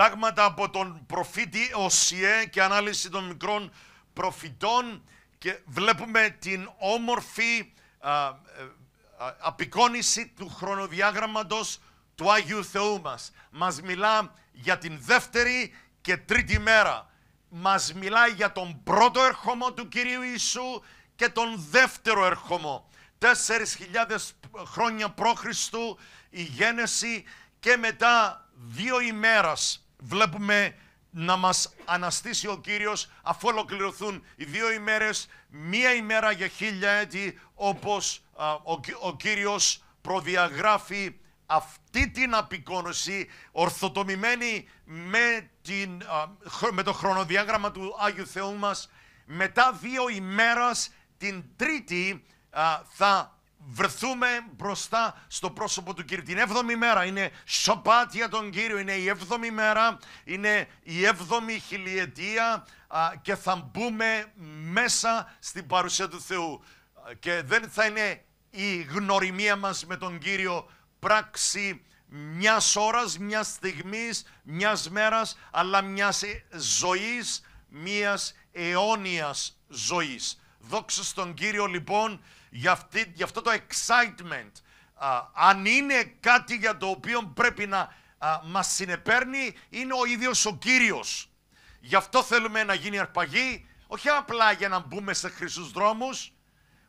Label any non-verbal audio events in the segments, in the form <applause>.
Διδάγματα από τον προφήτη Οσιέ και ανάλυση των μικρών προφητών και βλέπουμε την όμορφη ε, α, απεικόνιση του χρονοδιάγραμματος του Άγιου Θεού μας. Μας μιλά για την δεύτερη και τρίτη μέρα. Μας μιλά για τον πρώτο ερχομό του Κυρίου Ιησού και τον δεύτερο ερχομό. Τέσσερις χιλιάδες χρόνια π.Χ. η γένεση και μετά δύο ημέρας βλέπουμε να μας αναστήσει ο Κύριος αφού ολοκληρωθούν οι δύο ημέρες, μία ημέρα για χίλια έτη όπως ο, ο Κύριος προδιαγράφει αυτή την απεικόνωση ορθοτομημένη με, την, το χρονοδιάγραμμα του Άγιου Θεού μας μετά δύο ημέρας την Τρίτη α, θα βρεθούμε μπροστά στο πρόσωπο του Κύριου. Την έβδομη μέρα είναι σοπάτια τον Κύριο, είναι η έβδομη μέρα, είναι η έβδομη χιλιετία και θα μπούμε μέσα στην παρουσία του Θεού. Και δεν θα είναι η γνωριμία μας με τον Κύριο πράξη Μιας ώρας, μιας στιγμής, μιας μέρας, αλλά μιας ζωής, μιας αιώνιας ζωής. Δόξα στον Κύριο λοιπόν για, αυτή, για αυτό το excitement. αν είναι κάτι για το οποίο πρέπει να α, μας συνεπέρνει, είναι ο ίδιος ο Κύριος. Γι' αυτό θέλουμε να γίνει αρπαγή, όχι απλά για να μπούμε σε χρυσούς δρόμους,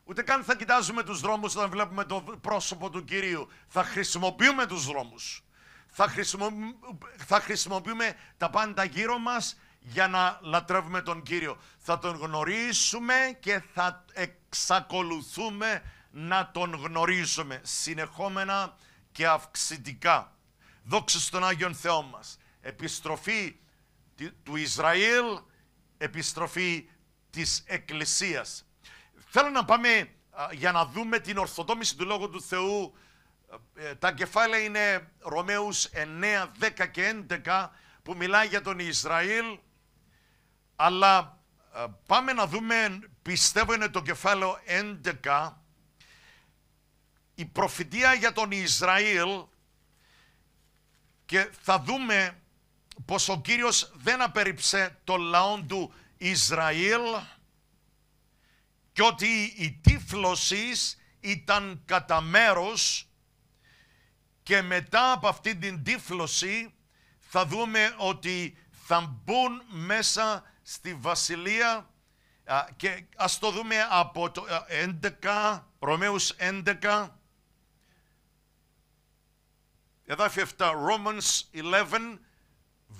ούτε καν θα κοιτάζουμε τους δρόμους όταν βλέπουμε το πρόσωπο του Κυρίου. Θα χρησιμοποιούμε τους δρόμους. Θα, χρησιμοποιούμε τα πάντα γύρω μας για να λατρεύουμε τον Κύριο. Θα τον γνωρίσουμε και θα εξακολουθούμε να τον γνωρίζουμε συνεχόμενα και αυξητικά. Δόξα στον Άγιον Θεό μας. Επιστροφή του Ισραήλ, επιστροφή της Εκκλησίας. Θέλω να πάμε για να δούμε την ορθοτόμηση του Λόγου του Θεού. Ε, τα κεφάλαια είναι Ρωμαίους 9, 10 και 11 που μιλάει για τον Ισραήλ αλλά ε, πάμε να δούμε, πιστεύω είναι το κεφάλαιο 11, η προφητεία για τον Ισραήλ και θα δούμε πως ο Κύριος δεν απερίψε το λαό του Ισραήλ και ότι η τύφλωσης ήταν κατά μέρος και μετά από αυτή την τύφλωση θα δούμε ότι θα μπουν μέσα στη βασιλεία και ας το δούμε από το 11, Ρωμαίους 11, εδάφιο 7, Romans 11,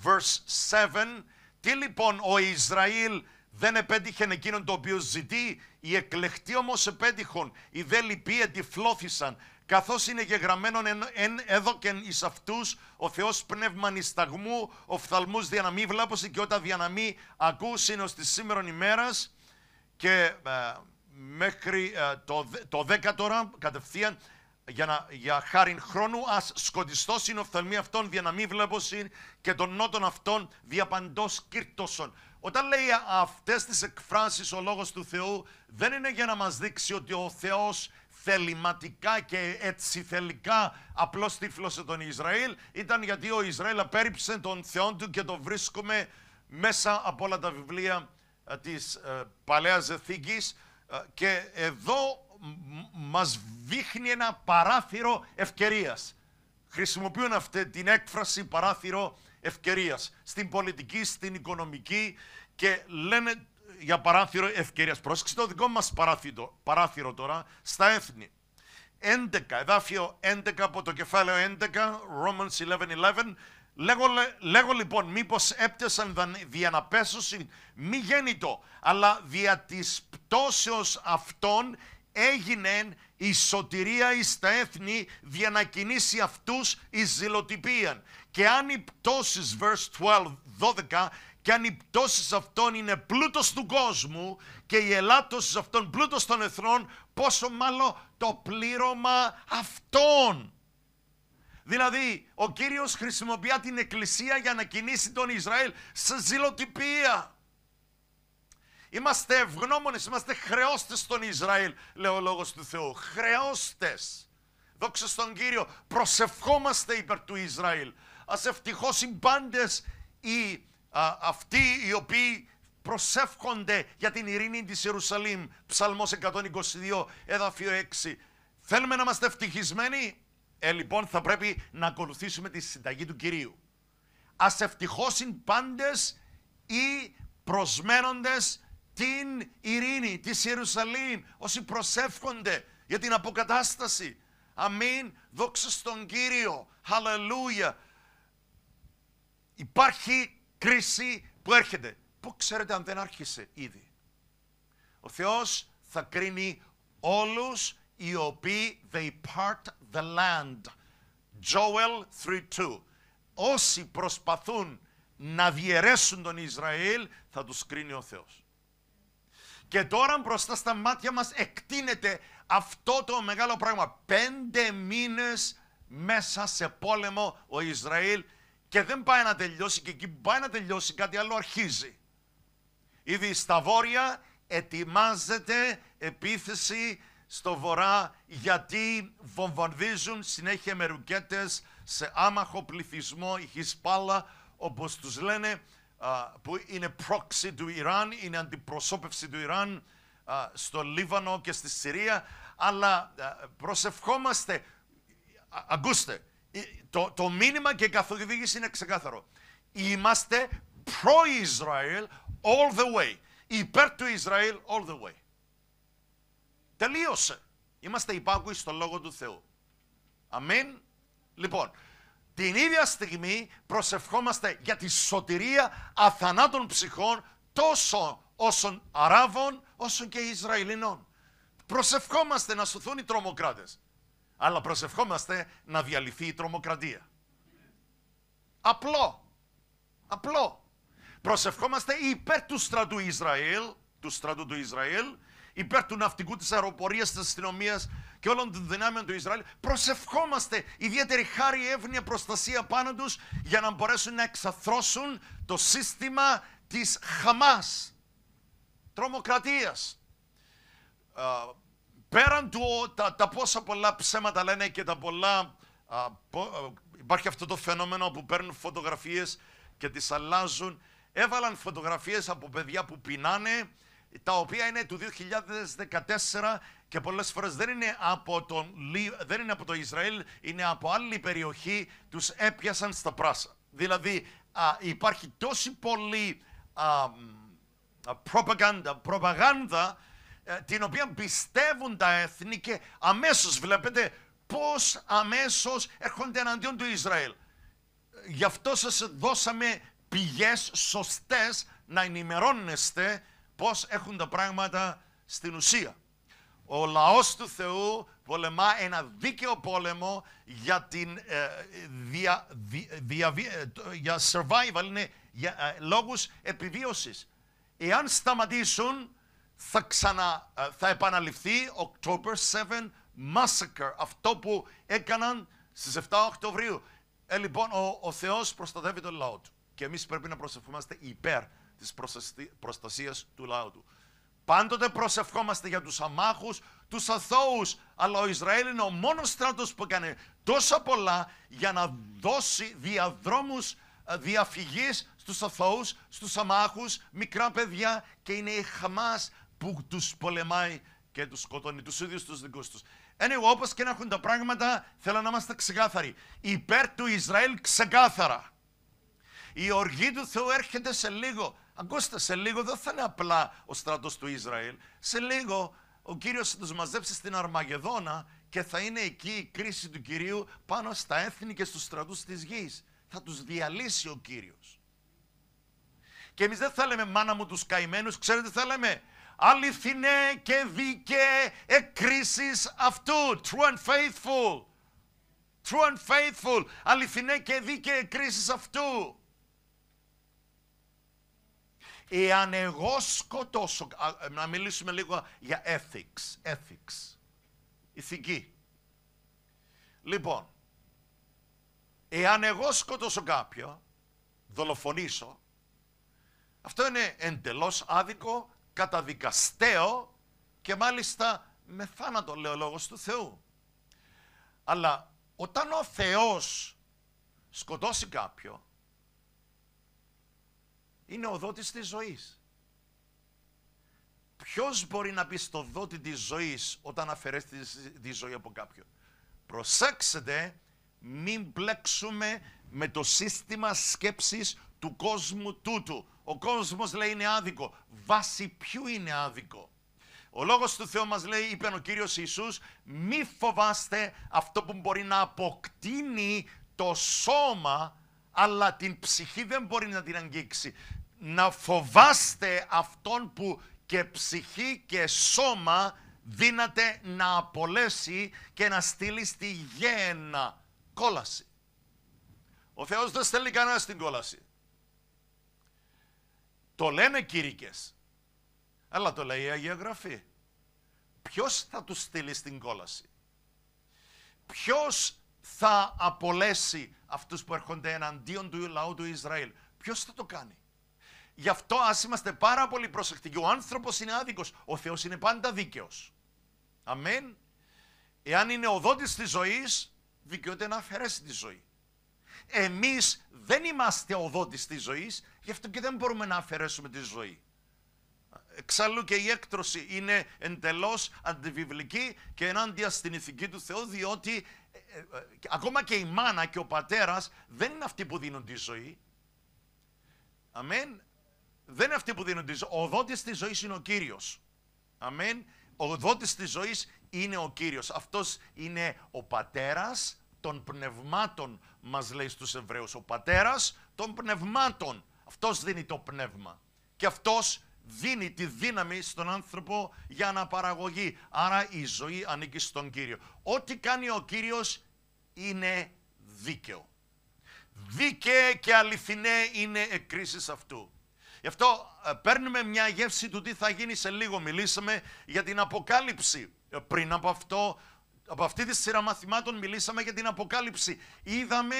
verse 7, τι λοιπόν ο Ισραήλ δεν επέτυχε εκείνον το οποίο ζητεί, οι εκλεκτοί όμως επέτυχαν, οι δε λυποί ετυφλώθησαν, καθώς είναι γεγραμμένον εν, εν έδωκεν εις αυτούς ο Θεός πνεύμα νησταγμού, ο φθαλμούς μη και όταν μη ακούσιν ως της σήμερον ημέρας και ε, μέχρι ε, το, το τώρα κατευθείαν για, να, για χάριν χρόνου ας σκοτιστός είναι αυτών μη και των νότων αυτών διαπαντός κύρτωσον. Όταν λέει αυτές τις εκφράσεις ο Λόγος του Θεού δεν είναι για να μας δείξει ότι ο Θεός θεληματικά και έτσι θελικά απλώς τύφλωσε τον Ισραήλ ήταν γιατί ο Ισραήλ απέρριψε τον Θεό του και το βρίσκουμε μέσα από όλα τα βιβλία ε, της ε, Παλαιάς Εθήκης ε, και εδώ μας δείχνει ένα παράθυρο ευκαιρίας. Χρησιμοποιούν αυτή την έκφραση παράθυρο ευκαιρίας στην πολιτική, στην οικονομική και λένε για παράθυρο ευκαιρίας. Πρόσεξε το δικό μας παράθυρο, παράθυρο τώρα στα έθνη. 11, εδάφιο 11 από το κεφάλαιο 11, Romans 11-11. Λέγω, λέγω λοιπόν, μήπως έπτεσαν διαναπέσωση μη γέννητο, αλλά δια της πτώσεως αυτών έγινε η σωτηρία εις τα έθνη για να κινήσει αυτούς εις ζηλοτυπία. Και αν οι πτώσεις, verse 12, 12 και αν οι πτώσεις αυτών είναι πλούτος του κόσμου και η ελάττωση αυτών πλούτος των εθνών, πόσο μάλλον το πλήρωμα αυτών. Δηλαδή, ο Κύριος χρησιμοποιεί την Εκκλησία για να κινήσει τον Ισραήλ σε ζηλοτυπία. Είμαστε ευγνώμονες, είμαστε χρεώστες στον Ισραήλ, λέει ο Λόγος του Θεού. Χρεώστες. Δόξα στον Κύριο, προσευχόμαστε υπέρ του Ισραήλ. Ας οι πάντες οι αυτοί οι οποίοι προσεύχονται για την ειρήνη της Ιερουσαλήμ. Ψαλμός 122, έδαφιο 6. Θέλουμε να είμαστε ευτυχισμένοι. Ε, λοιπόν, θα πρέπει να ακολουθήσουμε τη συνταγή του Κυρίου. Ας ευτυχώσουν πάντες ή προσμένοντες την ειρήνη της Ιερουσαλήμ, όσοι προσεύχονται για την αποκατάσταση. Αμήν, δόξα στον Κύριο, χαλελούια. Υπάρχει κρίση που έρχεται. Πού ξέρετε αν δεν άρχισε ήδη. Ο Θεός θα κρίνει όλους οι οποίοι they part the land. Joel 3.2 Όσοι προσπαθούν να διαιρέσουν τον Ισραήλ θα τους κρίνει ο Θεός. Και τώρα μπροστά στα μάτια μας εκτείνεται αυτό το μεγάλο πράγμα. Πέντε μήνες μέσα σε πόλεμο ο Ισραήλ και δεν πάει να τελειώσει και εκεί που πάει να τελειώσει κάτι άλλο αρχίζει. Ήδη στα βόρεια ετοιμάζεται επίθεση στο βορρά γιατί βομβαρδίζουν συνέχεια με ρουκέτες σε άμαχο πληθυσμό, η Χισπάλα όπως τους λένε που είναι πρόξη του Ιράν, είναι αντιπροσώπευση του Ιράν στο Λίβανο και στη Συρία αλλά προσευχόμαστε, ακούστε, ε, το, το μήνυμα και η καθοδήγηση είναι ξεκάθαρο. Είμαστε προ-Ισραήλ all the way. Υπέρ του Ισραήλ all the way. Τελείωσε. Είμαστε υπάκουοι στον Λόγο του Θεού. Αμήν. Λοιπόν, την ίδια στιγμή προσευχόμαστε για τη σωτηρία αθανάτων ψυχών τόσο όσων Αράβων όσο και Ισραηλινών. Προσευχόμαστε να σωθούν οι τρομοκράτες. Αλλά προσευχόμαστε να διαλυθεί η τρομοκρατία. Απλό. Απλό. Προσευχόμαστε υπέρ του στρατού Ισραήλ, του στρατού του Ισραήλ, υπέρ του ναυτικού, της αεροπορίας, της αστυνομίας και όλων των δυνάμεων του Ισραήλ. Προσευχόμαστε ιδιαίτερη χάρη, εύνοια, προστασία πάνω τους για να μπορέσουν να εξαθρώσουν το σύστημα της Χαμάς, τρομοκρατίας. Πέραν του τα, πόσα πολλά ψέματα λένε και τα πολλά... υπάρχει αυτό το φαινόμενο που παίρνουν φωτογραφίες και τις αλλάζουν. Έβαλαν φωτογραφίες από παιδιά που πεινάνε, τα οποία είναι του 2014 και πολλές φορές δεν είναι από, τον, δεν είναι από το Ισραήλ, είναι από άλλη περιοχή, τους έπιασαν στα πράσα. Δηλαδή υπάρχει τόση πολλή προπαγάνδα ε, την οποία πιστεύουν τα έθνη και αμέσως βλέπετε πώς αμέσως έρχονται εναντίον του Ισραήλ. Γι' αυτό σας δώσαμε πηγές σωστές να ενημερώνεστε πώς έχουν τα πράγματα στην ουσία. Ο λαός του Θεού πολεμά ένα δίκαιο πόλεμο για την ε, δια, δια, ε, survival, είναι για, ε, λόγους επιβίωσης. Εάν σταματήσουν ε, θα, επαναληφθεί October 7 Massacre, αυτό που έκαναν στις 7 Οκτωβρίου. Ε, λοιπόν, ο, ο Θεός προστατεύει τον λαό του και εμείς πρέπει να προσευχόμαστε υπέρ της προστασίας του λαού του. Πάντοτε προσευχόμαστε για τους αμάχους, τους αθώους, αλλά ο Ισραήλ είναι ο μόνος στράτος που έκανε τόσα πολλά για να δώσει διαδρόμους ε, διαφυγής στους αθώους, στους αμάχους, μικρά παιδιά και είναι η Χαμάς που τους πολεμάει και τους σκοτώνει, τους ίδιους τους δικούς τους. Anyway, όπως και να έχουν τα πράγματα, θέλω να είμαστε ξεκάθαροι. Υπέρ του Ισραήλ ξεκάθαρα. Η οργή του Θεού έρχεται σε λίγο. Ακούστε, σε λίγο δεν θα είναι απλά ο στρατός του Ισραήλ. Σε λίγο ο Κύριος θα τους μαζέψει στην Αρμαγεδόνα και θα είναι εκεί η κρίση του Κυρίου πάνω στα έθνη και στους στρατούς της γης. Θα τους διαλύσει ο Κύριος. Και εμείς δεν θα μάνα μου τους καημένους, ξέρετε θα λέμε αληθινέ και δίκαιες εκκρίσεις αυτού. True and faithful. True and faithful. Αληθινέ και δίκαιες εκκρίσεις αυτού. Εάν εγώ σκοτώσω, να μιλήσουμε λίγο για ethics, ethics, ηθική. Λοιπόν, εάν εγώ σκοτώσω κάποιον, δολοφονήσω, αυτό είναι εντελώς άδικο καταδικαστέο και μάλιστα με θάνατο, λέει ο λόγος του Θεού. Αλλά όταν ο Θεός σκοτώσει κάποιο, είναι ο δότης της ζωής. Ποιος μπορεί να πει στο δότη της ζωής όταν αφαιρέσει τη ζωή από κάποιον. Προσέξτε, μην πλέξουμε με το σύστημα σκέψης του κόσμου τούτου. Ο κόσμος λέει είναι άδικο. Βάσει ποιου είναι άδικο. Ο λόγος του Θεού μας λέει, είπε ο Κύριος Ιησούς, μη φοβάστε αυτό που μπορεί να αποκτείνει το σώμα, αλλά την ψυχή δεν μπορεί να την αγγίξει. Να φοβάστε αυτόν που και ψυχή και σώμα δύναται να απολέσει και να στείλει στη γέννα κόλαση. Ο Θεός δεν στέλνει κανένα στην κόλαση. Το λένε κήρυκες. Αλλά το λέει η Αγία Γραφή. Ποιος θα τους στείλει στην κόλαση. Ποιος θα απολέσει αυτούς που έρχονται εναντίον του λαού του Ισραήλ. Ποιος θα το κάνει. Γι' αυτό ας είμαστε πάρα πολύ προσεκτικοί. Ο άνθρωπος είναι άδικος. Ο Θεός είναι πάντα δίκαιος. Αμήν. Εάν είναι οδότης της ζωής, δικαιούται να αφαιρέσει τη ζωή. Εμείς δεν είμαστε οδότης της ζωής, Γι' αυτό και δεν μπορούμε να αφαιρέσουμε τη ζωή. Εξάλλου και η έκτρωση είναι εντελώς αντιβιβλική και ενάντια στην ηθική του Θεού, διότι ε, ε, ε, ακόμα και η μάνα και ο πατέρας δεν είναι αυτοί που δίνουν τη ζωή. Αμέν. Δεν είναι αυτοί που δίνουν τη ζωή. Ο δότης της ζωής είναι ο Κύριος. Αμέν. Ο δότης της ζωής είναι ο Κύριος. Αυτός είναι ο πατέρας των πνευμάτων, μας λέει στους Εβραίους. Ο πατέρας των πνευμάτων. Αυτός δίνει το πνεύμα. Και αυτός δίνει τη δύναμη στον άνθρωπο για να αναπαραγωγή. Άρα η ζωή ανήκει στον Κύριο. Ό,τι κάνει ο Κύριος είναι δίκαιο. Δίκαιε και αληθινέ είναι εκκρίσεις αυτού. Γι' αυτό ε, παίρνουμε μια γεύση του τι θα γίνει σε λίγο. Μιλήσαμε για την Αποκάλυψη. Ε, πριν από αυτό, από αυτή τη σειρά μαθημάτων μιλήσαμε για την Αποκάλυψη. Είδαμε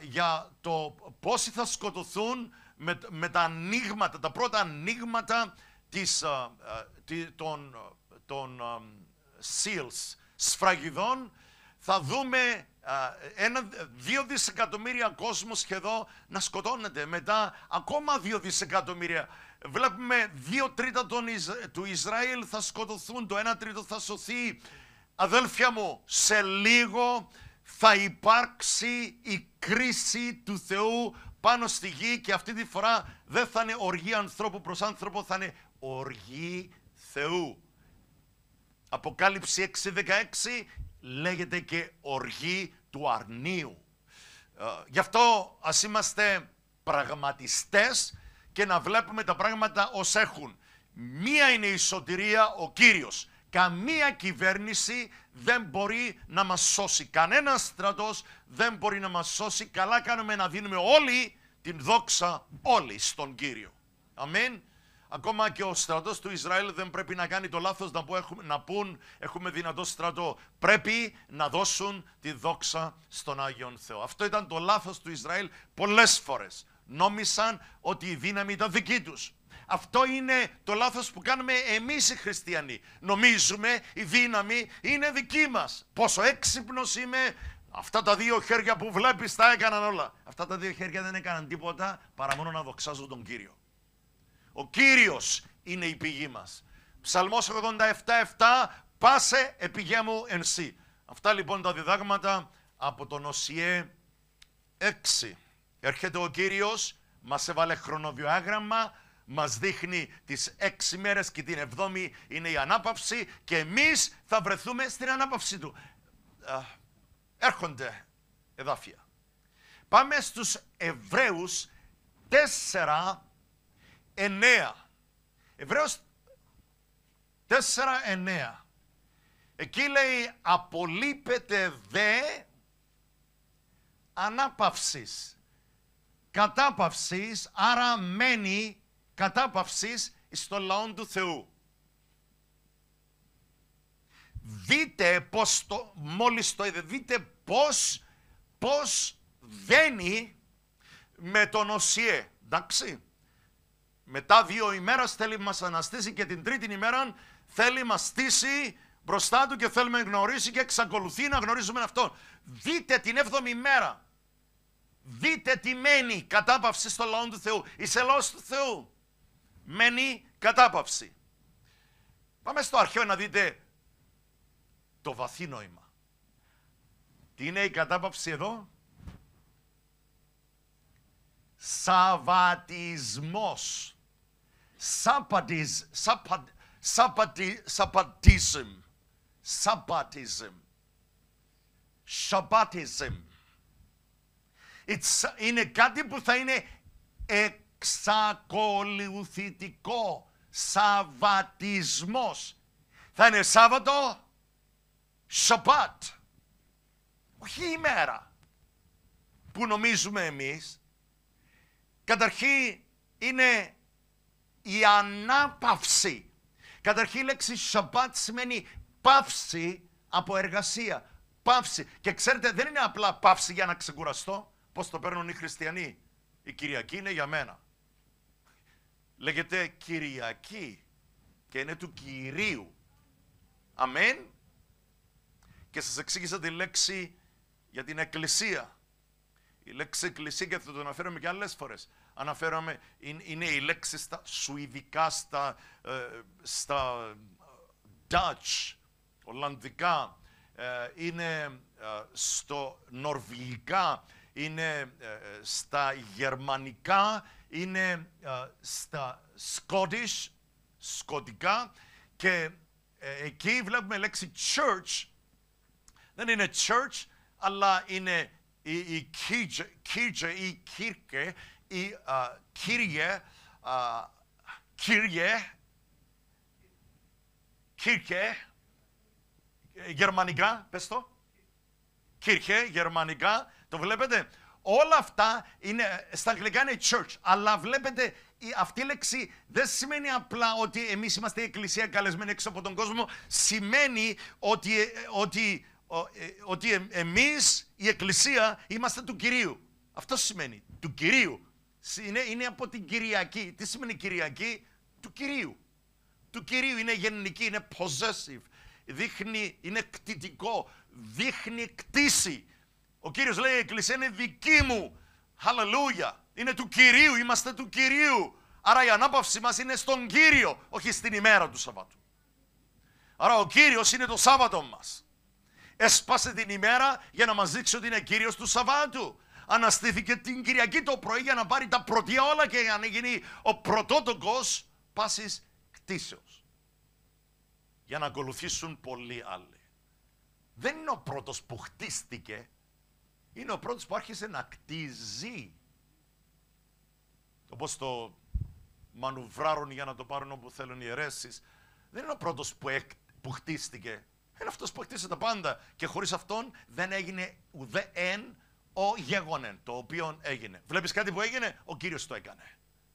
για το πόσοι θα σκοτωθούν με, τα ανοίγματα, τα πρώτα ανοίγματα της, ε, ε, των, ε, των σφραγιδών, θα δούμε ένα, δύο δισεκατομμύρια κόσμο σχεδόν να σκοτώνεται. Μετά ακόμα δύο δισεκατομμύρια. Βλέπουμε δύο τρίτα των, του Ισραήλ θα σκοτωθούν, το ένα τρίτο θα σωθεί. Αδέλφια μου, σε λίγο θα υπάρξει η κρίση του Θεού πάνω στη γη και αυτή τη φορά δεν θα είναι οργή ανθρώπου προς άνθρωπο, θα είναι οργή Θεού. Αποκάλυψη 6.16 λέγεται και οργή του αρνίου. Ε, γι' αυτό ας είμαστε πραγματιστές και να βλέπουμε τα πράγματα ως έχουν. Μία είναι η σωτηρία, ο Κύριος. Καμία κυβέρνηση δεν μπορεί να μας σώσει. Κανένας στρατός δεν μπορεί να μας σώσει. Καλά κάνουμε να δίνουμε όλοι την δόξα όλοι στον Κύριο. Αμήν. Ακόμα και ο στρατός του Ισραήλ δεν πρέπει να κάνει το λάθος να, να πούν έχουμε δυνατό στρατό. Πρέπει να δώσουν τη δόξα στον Άγιον Θεό. Αυτό ήταν το λάθος του Ισραήλ πολλές φορές. Νόμισαν ότι η δύναμη ήταν δική τους. Αυτό είναι το λάθος που κάνουμε εμείς οι χριστιανοί. Νομίζουμε η δύναμη είναι δική μας. Πόσο έξυπνος είμαι, αυτά τα δύο χέρια που βλέπεις τα έκαναν όλα. Αυτά τα δύο χέρια δεν έκαναν τίποτα παρά μόνο να δοξάζουν τον Κύριο. Ο Κύριος είναι η πηγή μας. Ψαλμός 87.7 «Πάσε επιγέ μου εν σύ». Αυτά λοιπόν τα διδάγματα από τον ΟΣΙΕ 6. Έρχεται ο Κύριος, μας έβαλε χρονοδιάγραμμα, μας δείχνει τις έξι μέρες και την εβδόμη είναι η ανάπαυση και εμείς θα βρεθούμε στην ανάπαυση του. Έρχονται εδάφια. Πάμε στους Εβραίους 4, 9. Εβραίους 4, 9. Εκεί λέει απολύπεται δε ανάπαυσης. Κατάπαυσης, άρα μένει κατάπαυσης στο λαό του Θεού. Δείτε πώς το, μόλις το είδε, δείτε πώς, πώς δένει με τον Οσίε, εντάξει. Μετά δύο ημέρα θέλει μας αναστήσει και την τρίτη ημέρα θέλει μας στήσει μπροστά του και θέλουμε να γνωρίσει και εξακολουθεί να γνωρίζουμε αυτόν. Δείτε την έβδομη ημέρα. Δείτε τι μένει κατάπαυση στο λαό του Θεού. Είσαι λαός του Θεού μένει κατάπαυση. Πάμε στο αρχαίο να δείτε το βαθύ νόημα. Τι είναι η κατάπαυση εδώ. Σαβατισμός. Σαπατισμ. Σαπατισμ. Σαπατισμ. Σαμπάτισμ. Είναι κάτι που θα είναι εκπαιδευτικό ξακολουθητικό σαβατισμός. Θα είναι Σάββατο, Σαββάτ, Όχι μερα που νομίζουμε εμείς. καταρχη είναι η ανάπαυση. καταρχη η λέξη Σαββάτ σημαίνει πάυση από εργασία. Πάυση. Και ξέρετε δεν είναι απλά πάυση για να ξεκουραστώ. Πώς το παίρνουν οι χριστιανοί. Η Κυριακή είναι για μένα λέγεται Κυριακή και είναι του Κυρίου. Αμέν. Και σας εξήγησα τη λέξη για την εκκλησία. Η λέξη εκκλησία, και θα το αναφέρομαι και άλλες φορές, αναφέραμε, είναι η λέξη στα σουηδικά, στα, ε, ε Dutch, Ολλανδικά, ε, είναι ε, στο Νορβηγικά, είναι στα Γερμανικά, είναι ε, στα Scottish, σκοτικά και ε, εκεί βλέπουμε λέξη church. Δεν είναι church, αλλά είναι η, η ή κύρκε ή ε, κύριε, κύριε, κύρκε, γερμανικά, πες το. Κύρχε, γερμανικά, το βλέπετε. Όλα αυτά είναι, στα αγγλικά είναι church, αλλά βλέπετε αυτή η λέξη δεν σημαίνει απλά ότι εμείς είμαστε η εκκλησία καλεσμένη έξω από τον κόσμο, σημαίνει ότι, ε, ότι, ε, ότι εμείς η εκκλησία είμαστε του Κυρίου. Αυτό σημαίνει, του Κυρίου. Είναι, είναι από την Κυριακή. Τι σημαίνει Κυριακή? Του Κυρίου. Του Κυρίου είναι γενική, είναι possessive. Δείχνει, είναι κτητικό, δείχνει κτήση. Ο Κύριος λέει, η Εκκλησία είναι δική μου. Χαλαλούια. Είναι του Κυρίου, είμαστε του Κυρίου. Άρα η ανάπαυση μας είναι στον Κύριο, όχι στην ημέρα του Σαββάτου. Άρα ο Κύριος είναι το Σάββατο μας. Έσπασε την ημέρα για να μας δείξει ότι είναι Κύριος του Σαββάτου. Αναστήθηκε την Κυριακή το πρωί για να πάρει τα πρωτεία όλα και για να γίνει ο πρωτότοκος πάσης κτίσεως. Για να ακολουθήσουν πολλοί άλλοι. Δεν είναι ο πρώτος που χτίστηκε είναι ο πρώτος που άρχισε να κτίζει. Όπως το μανουβράρουν για να το πάρουν όπου θέλουν οι αιρέσεις. Δεν είναι ο πρώτος που, εκ, χτίστηκε. Είναι αυτός που χτίσε τα πάντα. Και χωρίς αυτόν δεν έγινε ουδέ εν ο γεγονεν, το οποίο έγινε. Βλέπεις κάτι που έγινε, ο Κύριος το έκανε.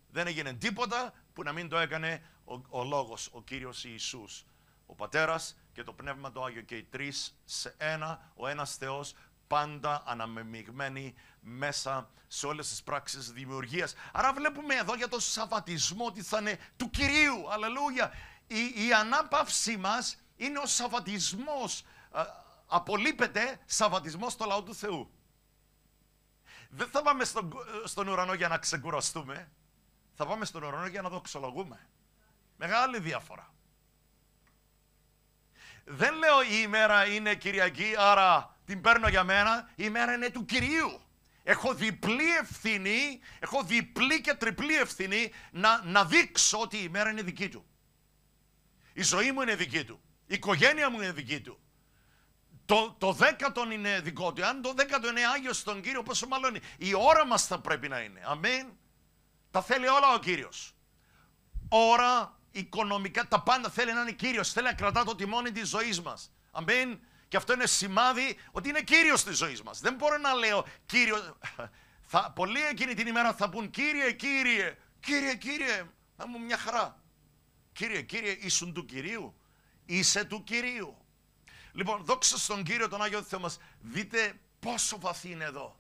Δεν έγινε τίποτα που να μην το έκανε ο, ο Λόγος, ο Κύριος Ιησούς. Ο Πατέρας και το Πνεύμα το Άγιο και οι τρεις σε ένα, ο ένας Θεός πάντα αναμεμειγμένη μέσα σε όλες τις πράξεις δημιουργίας. Άρα βλέπουμε εδώ για το σαβατισμό ότι θα είναι του Κυρίου. Αλληλούια. Η, η ανάπαυση μας είναι ο σαβατισμός. Ε, Απολείπεται σαβατισμός στο λαό του Θεού. Δεν θα πάμε στον, στον ουρανό για να ξεκουραστούμε. Θα πάμε στον ουρανό για να δοξολογούμε. Μεγάλη διαφορά. Δεν λέω η ημέρα είναι Κυριακή, άρα την παίρνω για μένα, η μέρα είναι του Κυρίου. Έχω διπλή ευθύνη, έχω διπλή και τριπλή ευθύνη να, να δείξω ότι η μέρα είναι δική του. Η ζωή μου είναι δική του. Η οικογένεια μου είναι δική του. Το, το δέκατον είναι δικό του. Αν το δέκατο είναι Άγιος στον Κύριο, πόσο μάλλον η ώρα μας θα πρέπει να είναι. Αμήν. Τα θέλει όλα ο Κύριος. Ώρα, οικονομικά, τα πάντα θέλει να είναι Κύριος. Θέλει να κρατά το τιμόνι της ζωής μας. Αμήν. Και αυτό είναι σημάδι ότι είναι κύριος της ζωής μας. Δεν μπορώ να λέω κύριο... Θα, πολλοί εκείνη την ημέρα θα πούν κύριε, κύριε, κύριε, κύριε, θα μου μια χαρά. Κύριε, κύριε, ήσουν του Κυρίου. Είσαι του Κυρίου. Λοιπόν, δόξα στον Κύριο τον Άγιο Θεό μας. Δείτε πόσο βαθύ είναι εδώ.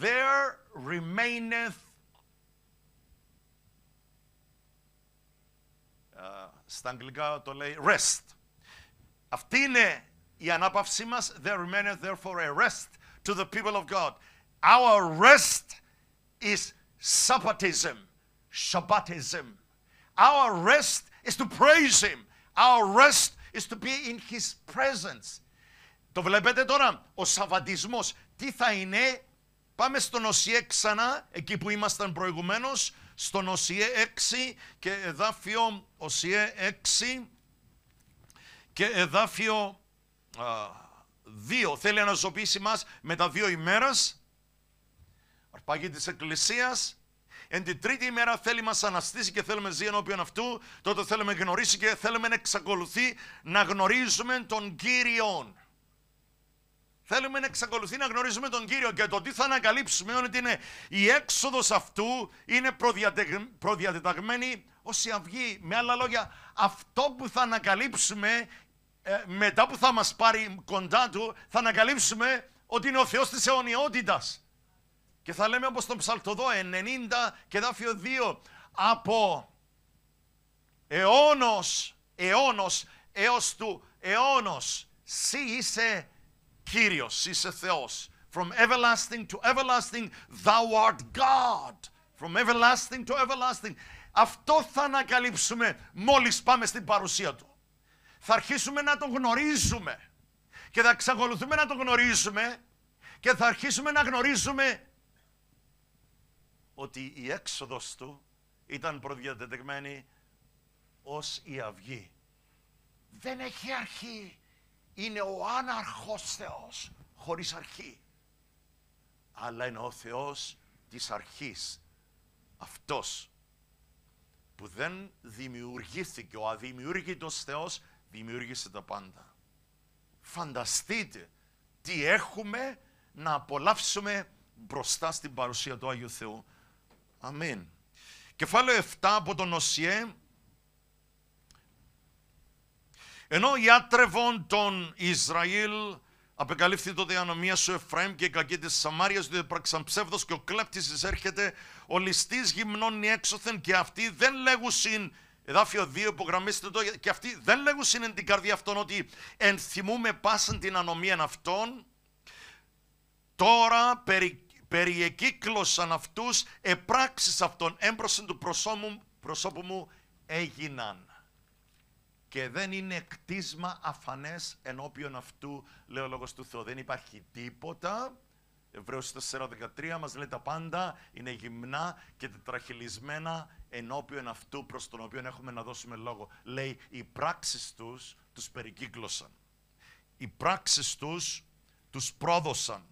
There remaineth στα αγγλικά το λέει rest. Αυτή είναι η ανάπαυσή μας, there remaineth therefore a rest to the people of God. Our rest is Sabbatism, Shabbatism. Our rest is to praise Him. Our rest is to be in His presence. Το βλέπετε τώρα, ο Σαββατισμός. Τι θα είναι, πάμε στον οσιέ ξανά, εκεί που ήμασταν προηγουμένως, στον οσιέ 6 και εδάφιο οσιέ 6 και εδάφιο δύο, θέλει να ζωπήσει μας με τα δύο ημέρας, αρπαγή της Εκκλησίας, Εν την τρίτη ημέρα θέλει μας αναστήσει και θέλουμε ζει ενώπιον αυτού, τότε θέλουμε γνωρίσει και θέλουμε να εξακολουθεί να γνωρίζουμε τον Κύριον. Θέλουμε να εξακολουθεί να γνωρίζουμε τον Κύριο και το τι θα ανακαλύψουμε είναι ότι είναι η έξοδος αυτού είναι προδιατεταγμένη ως η αυγή. Με άλλα λόγια, αυτό που θα ανακαλύψουμε ε, μετά που θα μας πάρει κοντά του, θα ανακαλύψουμε ότι είναι ο Θεός της αιωνιότητας. Και θα λέμε όπως τον Ψαλτοδό 90 και δάφιο 2 από αιώνος, αιώνος έως του αιώνος. Συ είσαι Κύριος, είσαι Θεός. From everlasting to everlasting, thou art God. From everlasting to everlasting. Αυτό θα ανακαλύψουμε μόλις πάμε στην παρουσία Του θα αρχίσουμε να τον γνωρίζουμε. Και θα εξακολουθούμε να τον γνωρίζουμε και θα αρχίσουμε να γνωρίζουμε ότι η έξοδος του ήταν προδιατετεγμένη ως η αυγή. Δεν έχει αρχή. Είναι ο άναρχος Θεός, χωρίς αρχή. Αλλά είναι ο Θεός της αρχής. Αυτός που δεν δημιουργήθηκε, ο αδημιούργητος Θεός δημιούργησε τα πάντα. Φανταστείτε τι έχουμε να απολαύσουμε μπροστά στην παρουσία του Άγιου Θεού. Αμήν. Κεφάλαιο 7 από τον Οσιέ. Ενώ οι άτρεβον τον Ισραήλ Απεκαλύφθη το διανομία σου Εφραίμ και η κακή της Σαμάριας, διότι πράξαν ψεύδος και ο κλέπτης εισέρχεται. Ο ληστής γυμνώνει έξωθεν και αυτοί δεν λέγουσιν εδάφιο 2 υπογραμμίστε το και αυτοί δεν λέγουν στην καρδία αυτών ότι ενθυμούμε πάσαν την ανομία αυτών τώρα περι, περιεκύκλωσαν αυτούς επράξεις αυτών έμπροσαν του προσώπου, προσώπου μου έγιναν και δεν είναι κτίσμα αφανές ενώπιον αυτού λέει ο λόγος του Θεού δεν υπάρχει τίποτα Εβραίος 4.13 μας λέει τα πάντα είναι γυμνά και τετραχυλισμένα ενώπιον αυτού προς τον οποίο έχουμε να δώσουμε λόγο. Λέει οι πράξεις τους τους περικύκλωσαν. Οι πράξεις τους τους πρόδωσαν.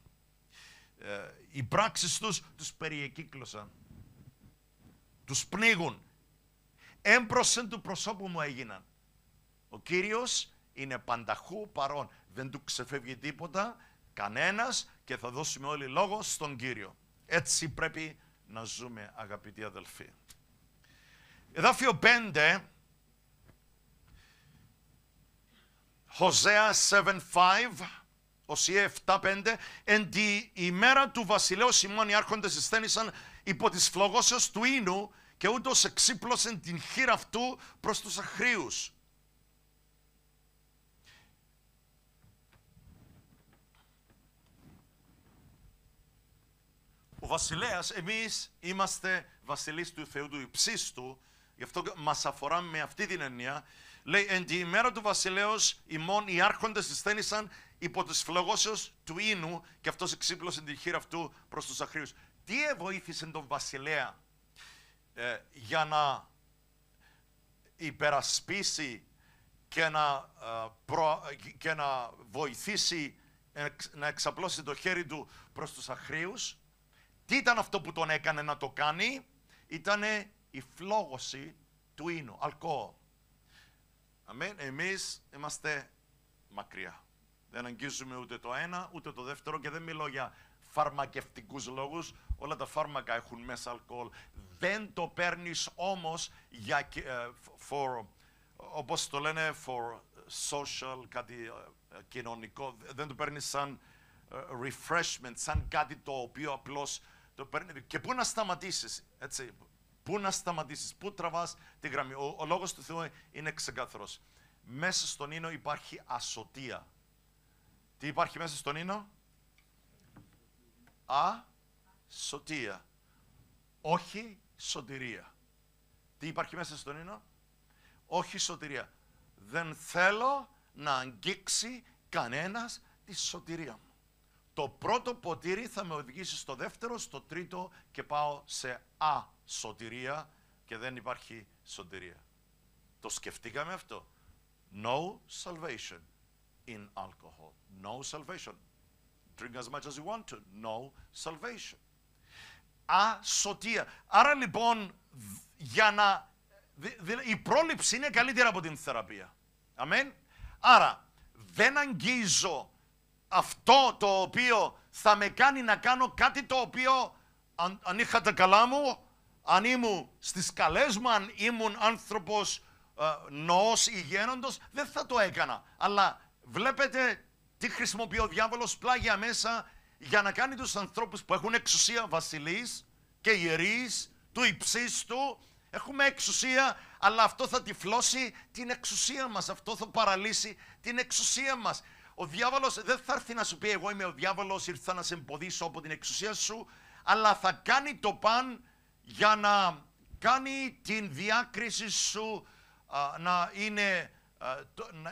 Ε, οι πράξεις τους τους περιεκύκλωσαν. Τους πνίγουν. Έμπροσεν του προσώπου μου έγιναν. Ο Κύριος είναι πανταχού παρόν. Δεν του ξεφεύγει τίποτα. Κανένας και θα δώσουμε όλοι λόγο στον Κύριο. Έτσι πρέπει να ζούμε αγαπητοί αδελφοί. Εδάφιο 5, Χωσέα 7.5, Οσία 7.5, εν τη ημέρα του βασιλέου Σιμών οι άρχοντες εισθένησαν υπό τις φλογώσεως του ίνου και ούτως εξύπλωσαν την χείρα αυτού προς τους αχρίους Ο βασιλέας, εμείς είμαστε βασιλείς του Θεού, του υψίστου, γι' αυτό μας αφορά με αυτή την έννοια. Λέει, εν τη ημέρα του βασιλέως ημών οι άρχοντες δυσθένησαν υπό τις φλογώσεως του ίνου και αυτός εξύπλωσε την χείρα αυτού προς τους αχρίους. Τι εβοήθησε τον βασιλέα ε, για να υπερασπίσει και να, ε, να βοηθήσει ε, να εξαπλώσει το χέρι του προς τους αχρίους τι ήταν αυτό που τον έκανε να το κάνει. Ήταν η φλόγωση του ίνου, αλκοόλ. Αμήν. Εμείς είμαστε μακριά. Δεν αγγίζουμε ούτε το ένα, ούτε το δεύτερο και δεν μιλώ για φαρμακευτικούς λόγους. Όλα τα φάρμακα έχουν μέσα αλκοόλ. Δεν το παίρνεις όμως για, ε, for, όπως το λένε, for social, κάτι ε, κοινωνικό. Δεν το παίρνεις σαν ε, refreshment, σαν κάτι το οποίο απλώς το Και πού να σταματήσεις, έτσι. Πού να σταματήσεις, πού τραβάς τη γραμμή. Ο, ο λόγος του Θεού είναι ξεκάθαρος. Μέσα στον ίνο υπάρχει ασωτεία. Τι υπάρχει μέσα στον ίνο, Ασωτεία. Όχι σωτηρία. Τι υπάρχει μέσα στον ίνο, Όχι σωτηρία. Δεν θέλω να αγγίξει κανένας τη σωτηρία μου. Το πρώτο ποτήρι θα με οδηγήσει στο δεύτερο, στο τρίτο και πάω σε ασωτηρία και δεν υπάρχει σωτηρία. Το σκεφτήκαμε αυτό. No salvation in alcohol. No salvation. Drink as much as you want to. No salvation. Ασωτεία. Άρα λοιπόν για να... Η πρόληψη είναι καλύτερα από την θεραπεία. Αμέν. Άρα δεν αγγίζω αυτό το οποίο θα με κάνει να κάνω κάτι το οποίο αν, είχα τα καλά μου, αν ήμουν στις καλές μου, αν ήμουν άνθρωπος ε, νοός ή δεν θα το έκανα. Αλλά βλέπετε τι χρησιμοποιεί ο διάβολος πλάγια μέσα για να κάνει τους ανθρώπους που έχουν εξουσία βασιλείς και ιερείς του υψίστου. Έχουμε εξουσία, αλλά αυτό θα τυφλώσει την εξουσία μας. Αυτό θα παραλύσει την εξουσία μας. Ο διάβολος δεν θα έρθει να σου πει εγώ είμαι ο διάβολος, ήρθα να σε εμποδίσω από την εξουσία σου, αλλά θα κάνει το παν για να κάνει την διάκριση σου να είναι, α,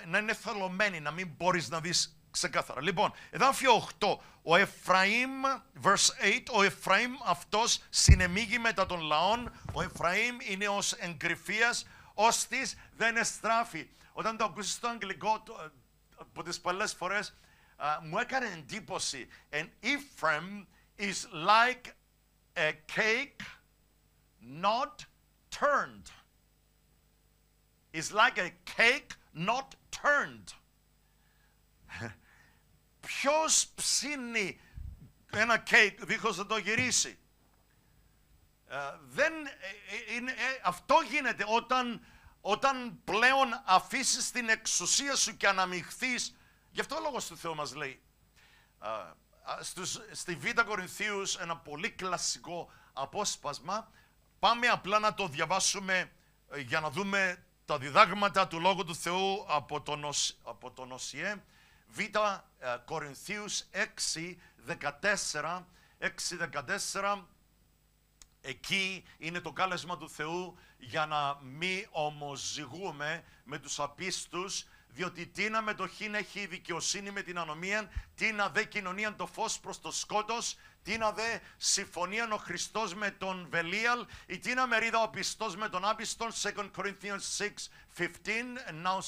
να, είναι θελωμένη, να μην μπορείς να δεις ξεκάθαρα. Λοιπόν, εδάφιο 8, ο Εφραήμ, verse 8, ο Εφραήμ αυτός συνεμίγει μετά των λαών, ο Εφραήμ είναι ως εγκρυφίας, ως της δεν εστράφει. Όταν το ακούσεις στο αγγλικό, από τις πολλές φορές α, μου έκανε εντύπωση. And Ephraim is like a cake not turned. «Is like a cake not turned. <laughs> Ποιος ψήνει ένα κέικ δίχως να το γυρίσει. Uh, then, δεν, in, ε, ε, ε, αυτό γίνεται όταν όταν πλέον αφήσεις την εξουσία σου και αναμειχθείς. γι' αυτό ο λόγος του Θεού μας λέει, στους, στη Β' Κορινθίους ένα πολύ κλασικό απόσπασμα, πάμε απλά να το διαβάσουμε ε, για να δούμε τα διδάγματα του Λόγου του Θεού από τον, από τον ΟΣΙΕ, Β' ε, Κορινθίους 6, 14, 6, 14 Εκεί είναι το κάλεσμα του Θεού για να μη ομοζυγούμε με τους απίστους, διότι τίνα με το έχει η δικαιοσύνη με την ανομία, να δε κοινωνίαν το φως προς το σκότος, να δε συμφωνίαν ο Χριστός με τον Βελίαλ, η να μερίδα ο πιστός με τον άπιστον, 2 Corinthians 6, 15, now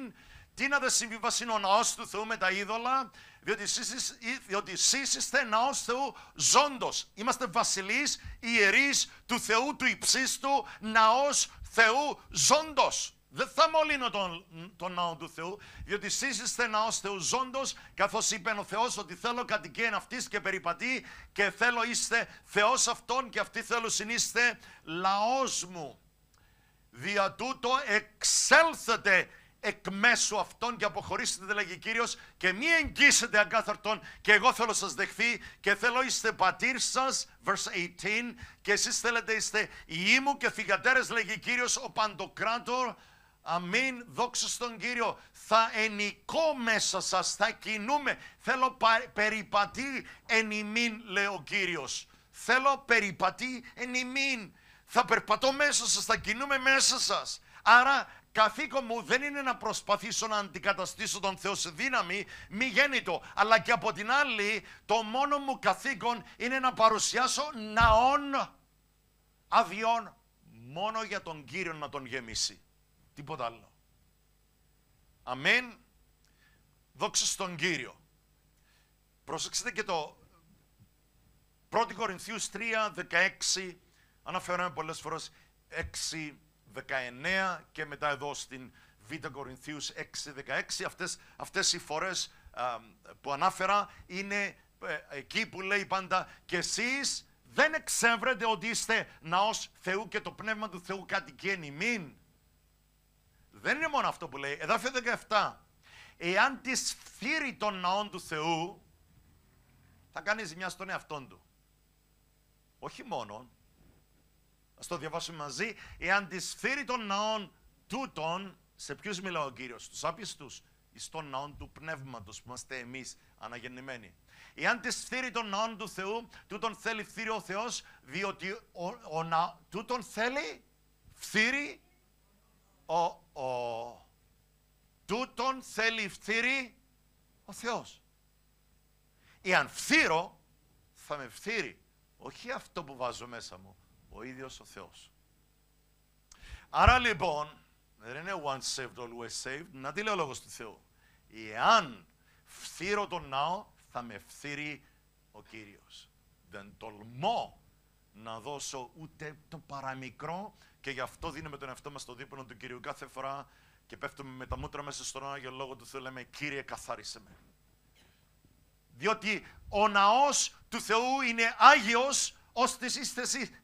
16, τι να δε ο ναός του Θεού με τα είδωλα, διότι εσείς, διότι εσείς είστε ναός Θεού ζώντος. Είμαστε βασιλείς, ιερείς του Θεού, του υψίστου, Ναός Θεού ζώντος. Δεν θα μολύνω τον, τον ναό του Θεού, διότι εσείς είστε ναός Θεού ζώντος, καθώς είπε ο Θεός ότι θέλω κατοικία αυτής και περιπατή και θέλω είστε Θεός αυτών, και αυτή θέλω συνείστε λαός μου. Δια τούτο εξέλθετε εκ μέσου αυτών και αποχωρήσετε, λέγει κύριος, και μη εγγύσετε αγκάθαρτον, και εγώ θέλω σας δεχθεί, και θέλω είστε πατήρ σας, verse 18, και εσείς θέλετε είστε η μου και θυγατέρες, λέγει κύριος, ο παντοκράτορ. Αμήν, δόξα στον Κύριο, θα ενικό μέσα σας, θα κινούμε. Θέλω περιπατή εν ημίν, λέει ο Κύριος. Θέλω περιπατή εν ημίν. Θα περπατώ μέσα σας, θα κινούμε μέσα σας. Άρα Καθήκον μου δεν είναι να προσπαθήσω να αντικαταστήσω τον Θεό σε δύναμη, μη γέννητο. Αλλά και από την άλλη, το μόνο μου καθήκον είναι να παρουσιάσω ναών αδειών μόνο για τον Κύριο να τον γεμίσει. Τίποτα άλλο. Αμήν. Δόξα στον Κύριο. Προσέξτε και το 1 Κορινθίους 3, 16, αναφέρομαι πολλές φορές, 6, 19 και μετά εδώ στην Β' Κορινθίους 6-16. Αυτές, αυτές οι φορές που ανάφερα είναι ε, εκεί που λέει πάντα «Και εσείς δεν εξεύρετε ότι είστε ναός Θεού και το Πνεύμα του Θεού κάτι Μην. Δεν είναι μόνο αυτό που λέει. Εδάφιο 17. Εάν τη φύρη των ναών του Θεού, θα κάνει ζημιά στον εαυτόν του. Όχι μόνο Ας το διαβάσουμε μαζί. Εάν φθείρει των ναών τούτων, σε ποιους μιλάω ο Κύριος, στους άπιστους, εις των ναών του Πνεύματος που είμαστε εμείς αναγεννημένοι. Εάν φθείρει των ναών του Θεού, τούτον θέλει φθείρει ο Θεός, διότι ο, ο, να, τούτον θέλει φθείρει ο, ο, τούτον θέλει φθύρι ο Θεός. Εάν φθύρω, θα με φθύρει. Όχι αυτό που βάζω μέσα μου ο ίδιος ο Θεός. Άρα λοιπόν, δεν είναι once saved, always saved, να τι λέει ο λόγος του Θεού. Εάν φθύρω τον ναό, θα με φθείρει ο Κύριος. Δεν τολμώ να δώσω ούτε το παραμικρό και γι' αυτό δίνουμε τον εαυτό μας το δίπλωμα του Κυρίου κάθε φορά και πέφτουμε με τα μούτρα μέσα στον Άγιο Λόγο του Θεού, λέμε Κύριε καθάρισε με. Διότι ο ναός του Θεού είναι Άγιος ώστε εσείς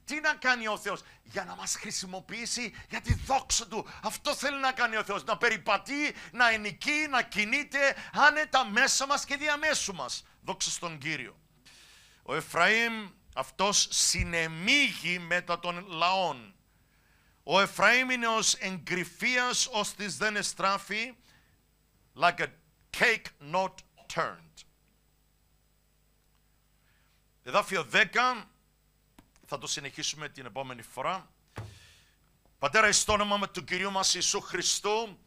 τι να κάνει ο Θεός, για να μας χρησιμοποιήσει για τη δόξα Του. Αυτό θέλει να κάνει ο Θεός, να περιπατεί, να ενικεί, να κινείται άνετα μέσα μας και διαμέσου μας. Δόξα στον Κύριο. Ο Εφραήμ αυτός συνεμίγει μετά των λαών. Ο Εφραήμ είναι ως εγκρυφίας ως δεν εστράφει, like a cake not turned. Εδάφιο 10, θα το συνεχίσουμε την επόμενη φορά. Πατέρα, το όνομα με του Κυρίου μας Ιησού Χριστού,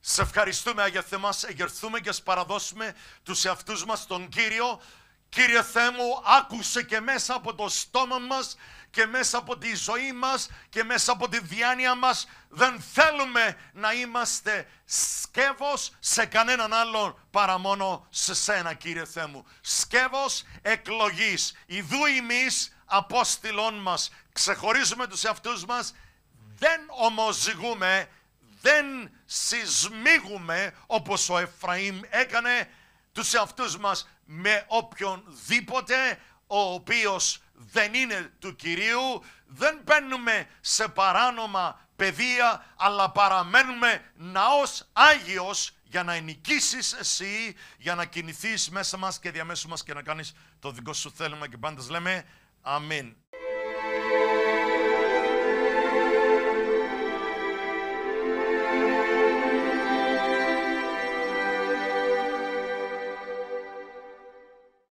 σε ευχαριστούμε για Θεέ μας, εγερθούμε και σπαραδώσουμε παραδώσουμε τους εαυτούς μας τον Κύριο. Κύριε Θεέ μου, άκουσε και μέσα από το στόμα μας και μέσα από τη ζωή μας και μέσα από τη διάνοια μας. Δεν θέλουμε να είμαστε σκεύος σε κανέναν άλλον παρά μόνο σε Σένα, Κύριε Θεέ μου. Σκεύος εκλογής. Ιδού εμείς Απόστηλών μας. Ξεχωρίζουμε τους εαυτούς μας, δεν ομοζυγούμε, δεν συσμίγουμε όπως ο Εφραήμ έκανε τους εαυτούς μας με οποιονδήποτε ο οποίος δεν είναι του Κυρίου, δεν μπαίνουμε σε παράνομα παιδεία, αλλά παραμένουμε ναός Άγιος για να ενικήσεις εσύ, για να κινηθείς μέσα μας και διαμέσου μας και να κάνεις το δικό σου θέλημα και πάντα λέμε Amen.